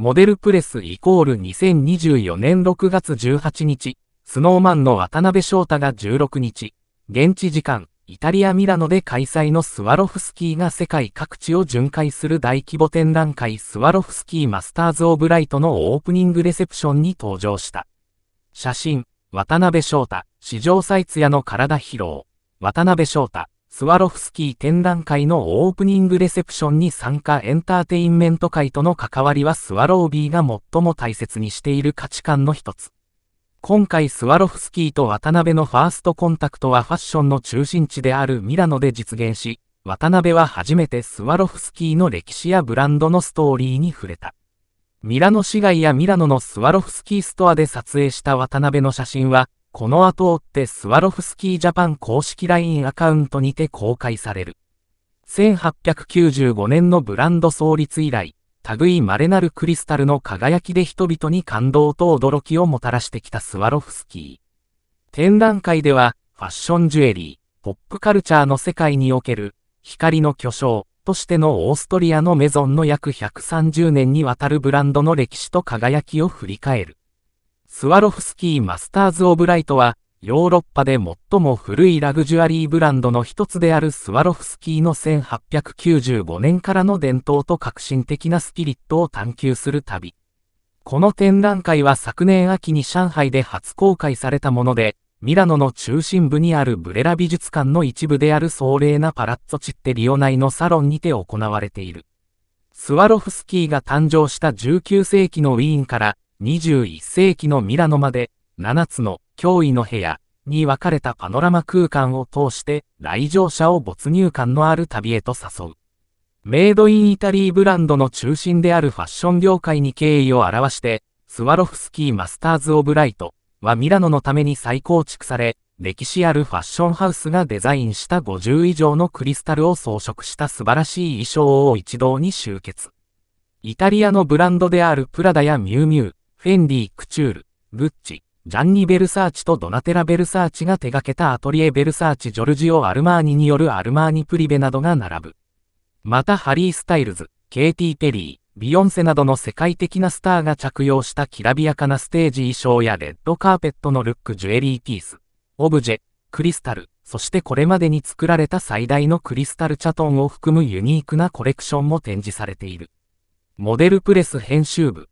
モデルプレスイコール2024年6月18日、スノーマンの渡辺翔太が16日、現地時間、イタリア・ミラノで開催のスワロフスキーが世界各地を巡回する大規模展覧会スワロフスキーマスターズ・オブ・ライトのオープニングレセプションに登場した。写真、渡辺翔太、史上最強の体披露、渡辺翔太、スワロフスキー展覧会のオープニングレセプションに参加エンターテインメント界との関わりはスワロービーが最も大切にしている価値観の一つ。今回スワロフスキーと渡辺のファーストコンタクトはファッションの中心地であるミラノで実現し、渡辺は初めてスワロフスキーの歴史やブランドのストーリーに触れた。ミラノ市街やミラノのスワロフスキーストアで撮影した渡辺の写真は、この後追ってスワロフスキージャパン公式 LINE アカウントにて公開される。1895年のブランド創立以来、類い稀なるクリスタルの輝きで人々に感動と驚きをもたらしてきたスワロフスキー。展覧会では、ファッションジュエリー、ポップカルチャーの世界における、光の巨匠としてのオーストリアのメゾンの約130年にわたるブランドの歴史と輝きを振り返る。スワロフスキーマスターズ・オブ・ライトは、ヨーロッパで最も古いラグジュアリーブランドの一つであるスワロフスキーの1895年からの伝統と革新的なスピリットを探求する旅。この展覧会は昨年秋に上海で初公開されたもので、ミラノの中心部にあるブレラ美術館の一部である壮麗なパラッツォチッテリオ内のサロンにて行われている。スワロフスキーが誕生した19世紀のウィーンから、21世紀のミラノまで7つの脅威の部屋に分かれたパノラマ空間を通して来場者を没入感のある旅へと誘う。メイドインイタリーブランドの中心であるファッション業界に敬意を表して、スワロフスキーマスターズ・オブ・ライトはミラノのために再構築され、歴史あるファッションハウスがデザインした50以上のクリスタルを装飾した素晴らしい衣装を一堂に集結。イタリアのブランドであるプラダやミュウミュー、フェンディ、クチュール、グッチ、ジャンニ・ベルサーチとドナテラ・ベルサーチが手掛けたアトリエ・ベルサーチ・ジョルジオ・アルマーニによるアルマーニ・プリベなどが並ぶ。またハリー・スタイルズ、ケイティ・ペリー、ビヨンセなどの世界的なスターが着用したきらびやかなステージ衣装やレッドカーペットのルック・ジュエリー・ピース、オブジェ、クリスタル、そしてこれまでに作られた最大のクリスタルチャトンを含むユニークなコレクションも展示されている。モデルプレス編集部、